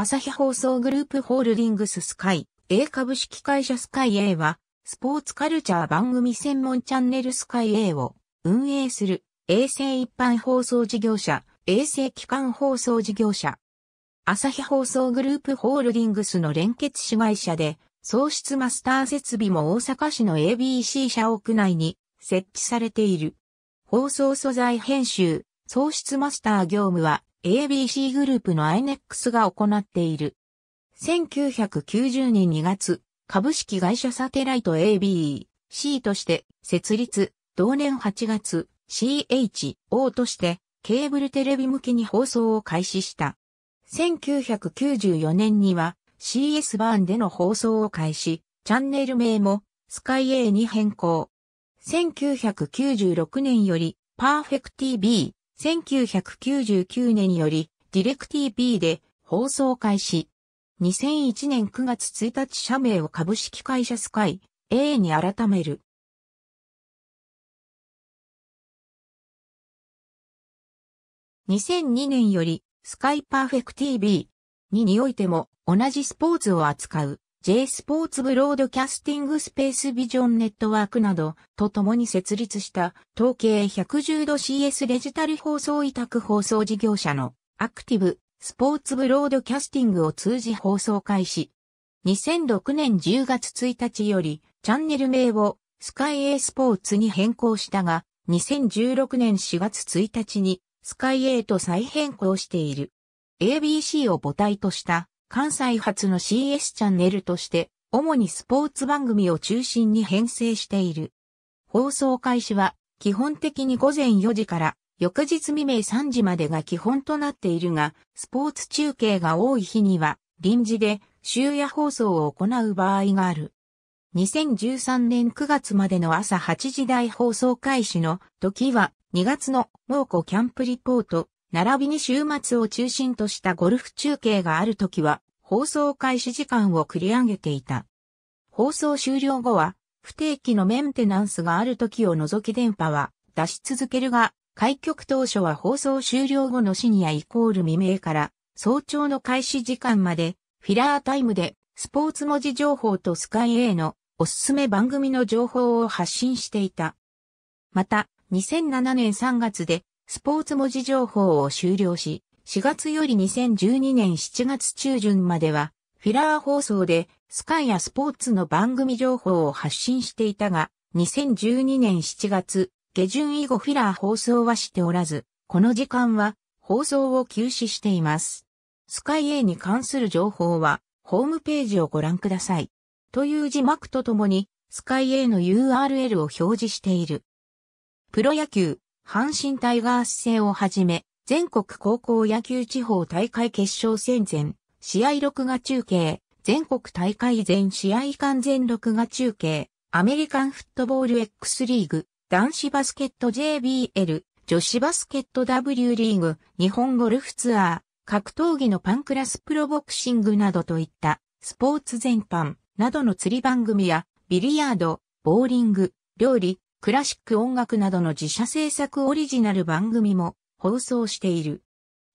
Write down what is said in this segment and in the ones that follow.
朝日放送グループホールディングススカイ A 株式会社スカイ A は、スポーツカルチャー番組専門チャンネルスカイ A を運営する衛星一般放送事業者、衛星機関放送事業者。朝日放送グループホールディングスの連結子会社で、喪失マスター設備も大阪市の ABC 社屋内に設置されている。放送素材編集、喪失マスター業務は ABC グループの i n x が行っている。1990年2月、株式会社サテライト ABC として設立、同年8月、CHO としてケーブルテレビ向けに放送を開始した。1994年には CS バーンでの放送を開始、チャンネル名もスカイ A に変更。1996年よりパーフェク TV、1999年より、ディレク TV で放送開始。2001年9月1日社名を株式会社スカイ A に改める。2002年よりスカイパーフェク TV ににおいても同じスポーツを扱う。J スポーツブロードキャスティングスペースビジョンネットワークなどと共に設立した統計110度 CS デジタル放送委託放送事業者のアクティブスポーツブロードキャスティングを通じ放送開始。2006年10月1日よりチャンネル名をスカイ A スポーツに変更したが、2016年4月1日にスカイ A と再変更している。ABC を母体とした関西発の CS チャンネルとして、主にスポーツ番組を中心に編成している。放送開始は、基本的に午前4時から、翌日未明3時までが基本となっているが、スポーツ中継が多い日には、臨時で、終夜放送を行う場合がある。2013年9月までの朝8時台放送開始の時は2月の猛虎キャンプリポート並びに週末を中心としたゴルフ中継がある時は、放送開始時間を繰り上げていた。放送終了後は、不定期のメンテナンスがある時を除き電波は出し続けるが、開局当初は放送終了後の深夜イコール未明から早朝の開始時間まで、フィラータイムでスポーツ文字情報とスカイ A のおすすめ番組の情報を発信していた。また、2007年3月でスポーツ文字情報を終了し、4月より2012年7月中旬までは、フィラー放送で、スカイやスポーツの番組情報を発信していたが、2012年7月、下旬以後フィラー放送はしておらず、この時間は、放送を休止しています。スカイ A に関する情報は、ホームページをご覧ください。という字幕とともに、スカイ A の URL を表示している。プロ野球。阪神タイガース戦をはじめ、全国高校野球地方大会決勝戦前、試合録画中継、全国大会前試合完全録画中継、アメリカンフットボール X リーグ、男子バスケット JBL、女子バスケット W リーグ、日本ゴルフツアー、格闘技のパンクラスプロボクシングなどといったスポーツ全般などの釣り番組やビリヤード、ボーリング、料理、クラシック音楽などの自社制作オリジナル番組も放送している。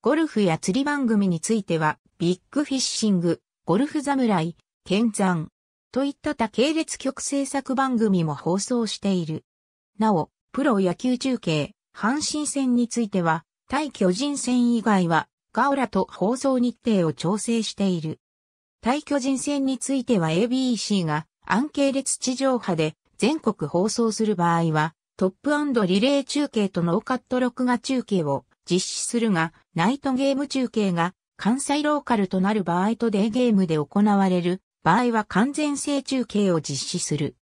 ゴルフや釣り番組については、ビッグフィッシング、ゴルフ侍、剣山、といった他系列曲制作番組も放送している。なお、プロ野球中継、阪神戦については、対巨人戦以外は、ガオラと放送日程を調整している。対巨人戦については ABC が、アン系列地上波で全国放送する場合は、トップリレー中継とノーカット録画中継を実施するが、ナイトゲーム中継が関西ローカルとなる場合とデーゲームで行われる場合は完全性中継を実施する。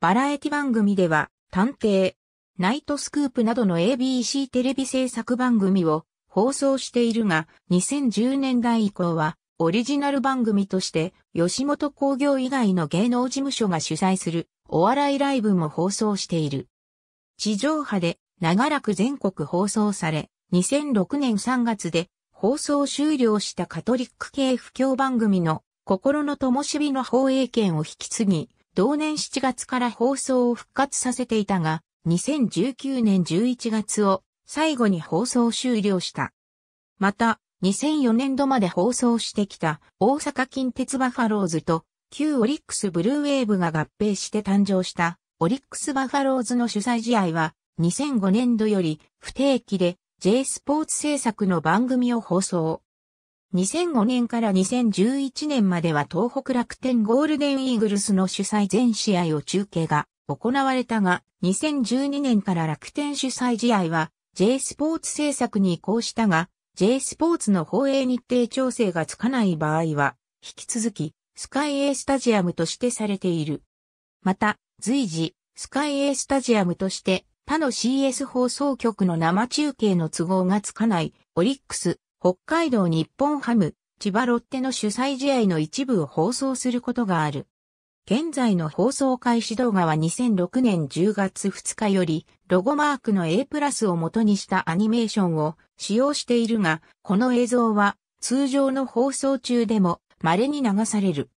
バラエティ番組では、探偵、ナイトスクープなどの ABC テレビ制作番組を放送しているが、2010年代以降は、オリジナル番組として、吉本興業以外の芸能事務所が主催するお笑いライブも放送している。地上波で長らく全国放送され、2006年3月で放送終了したカトリック系不況番組の心の灯火の放映権を引き継ぎ、同年7月から放送を復活させていたが、2019年11月を最後に放送終了した。また、2004年度まで放送してきた大阪近鉄バファローズと旧オリックスブルーウェーブが合併して誕生したオリックスバファローズの主催試合は2005年度より不定期で J スポーツ制作の番組を放送。2005年から2011年までは東北楽天ゴールデンイーグルスの主催全試合を中継が行われたが、2012年から楽天主催試合は J スポーツ制作に移行したが、J スポーツの放映日程調整がつかない場合は、引き続きスカイエースタジアムとしてされている。また、随時、スカイエースタジアムとして他の CS 放送局の生中継の都合がつかない、オリックス、北海道日本ハム、千葉ロッテの主催試合の一部を放送することがある。現在の放送開始動画は2006年10月2日より、ロゴマークの A プラスを元にしたアニメーションを使用しているが、この映像は通常の放送中でも稀に流される。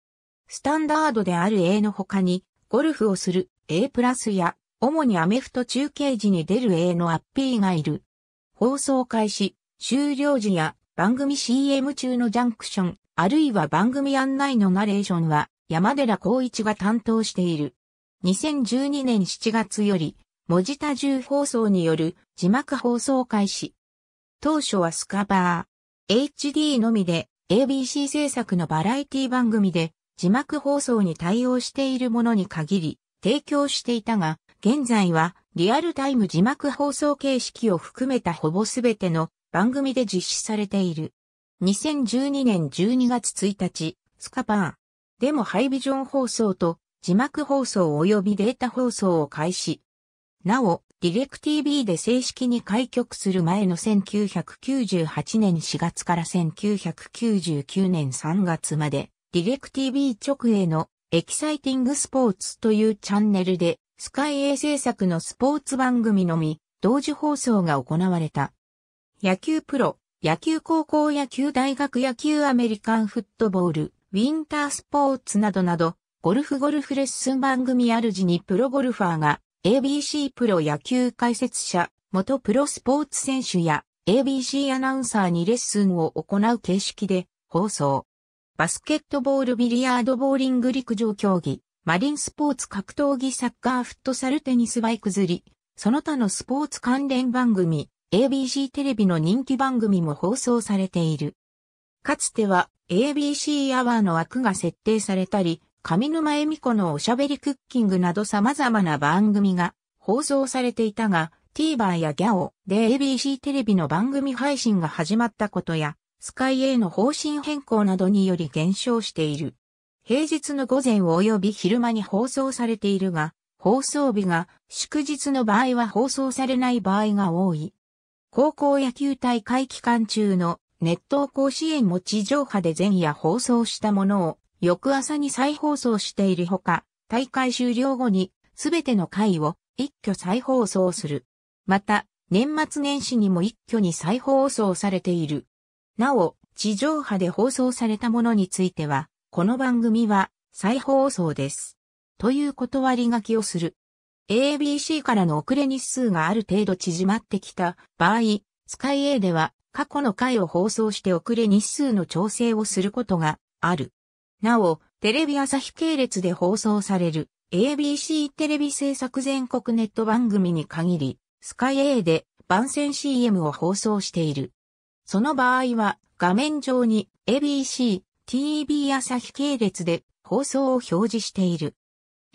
スタンダードである A の他に、ゴルフをする A プラスや、主にアメフト中継時に出る A のアッピーがいる。放送開始、終了時や番組 CM 中のジャンクション、あるいは番組案内のナレーションは山寺孝一が担当している。2012年7月より、文字多重放送による字幕放送開始。当初はスカバー、HD のみで ABC 制作のバラエティ番組で字幕放送に対応しているものに限り提供していたが、現在はリアルタイム字幕放送形式を含めたほぼすべての番組で実施されている。2012年12月1日、スカパー。でもハイビジョン放送と字幕放送及びデータ放送を開始。なお、ディレク TV で正式に開局する前の1998年4月から1999年3月まで、ディレク TV 直営のエキサイティングスポーツというチャンネルで、スカイ A 制作のスポーツ番組のみ、同時放送が行われた。野球プロ、野球高校野球大学野球アメリカンフットボール、ウィンタースポーツなどなど、ゴルフゴルフレッスン番組あるじにプロゴルファーが ABC プロ野球解説者、元プロスポーツ選手や ABC アナウンサーにレッスンを行う形式で放送。バスケットボールビリヤードボーリング陸上競技、マリンスポーツ格闘技サッカーフットサルテニスバイク釣り、その他のスポーツ関連番組、ABC テレビの人気番組も放送されている。かつては ABC アワーの枠が設定されたり、上沼恵美子のおしゃべりクッキングなど様々な番組が放送されていたが、TVer や GAO で ABC テレビの番組配信が始まったことや、スカイ A の方針変更などにより減少している。平日の午前及び昼間に放送されているが、放送日が祝日の場合は放送されない場合が多い。高校野球大会期間中の熱湯甲子園も地上波で前夜放送したものを翌朝に再放送しているほか、大会終了後にすべての回を一挙再放送する。また、年末年始にも一挙に再放送されている。なお、地上波で放送されたものについては、この番組は再放送です。という断り書きをする。ABC からの遅れ日数がある程度縮まってきた場合、スカイ A では過去の回を放送して遅れ日数の調整をすることがある。なお、テレビ朝日系列で放送される ABC テレビ制作全国ネット番組に限り、スカイ A で番宣 CM を放送している。その場合は画面上に ABC、TV 朝日系列で放送を表示している。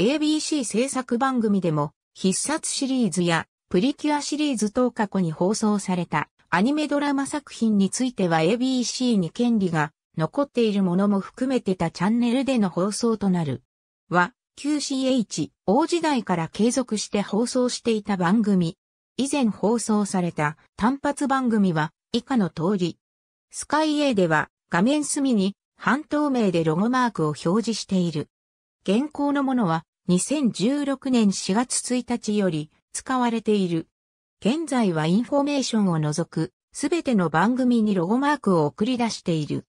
ABC 制作番組でも必殺シリーズやプリキュアシリーズ等過去に放送されたアニメドラマ作品については ABC に権利が残っているものも含めてたチャンネルでの放送となる。は、QCH、大時代から継続して放送していた番組。以前放送された単発番組は以下の通り。スカイ A では画面隅に半透明でロゴマークを表示している。現行のものは2016年4月1日より使われている。現在はインフォメーションを除くすべての番組にロゴマークを送り出している。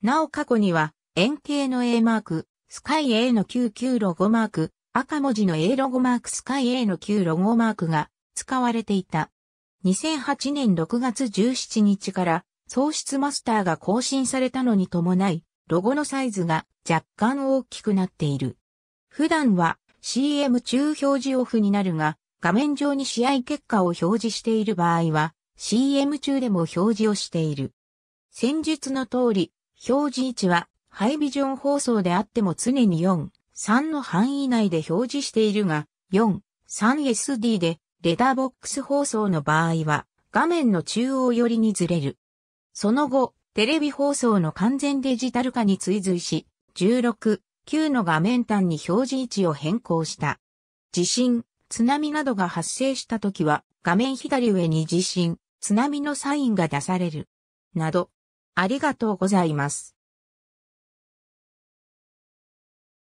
なお過去には、円形の A マーク、スカイ A の99ロゴマーク、赤文字の A ロゴマーク、スカイ A の9ロゴマークが使われていた。2008年6月17日から喪失マスターが更新されたのに伴い、ロゴのサイズが若干大きくなっている。普段は CM 中表示オフになるが、画面上に試合結果を表示している場合は、CM 中でも表示をしている。戦術の通り、表示位置は、ハイビジョン放送であっても常に4、3の範囲内で表示しているが、4、3SD で、レダーボックス放送の場合は、画面の中央寄りにずれる。その後、テレビ放送の完全デジタル化に追随し、16、9の画面端に表示位置を変更した。地震、津波などが発生した時は、画面左上に地震、津波のサインが出される。など、ありがとうございます。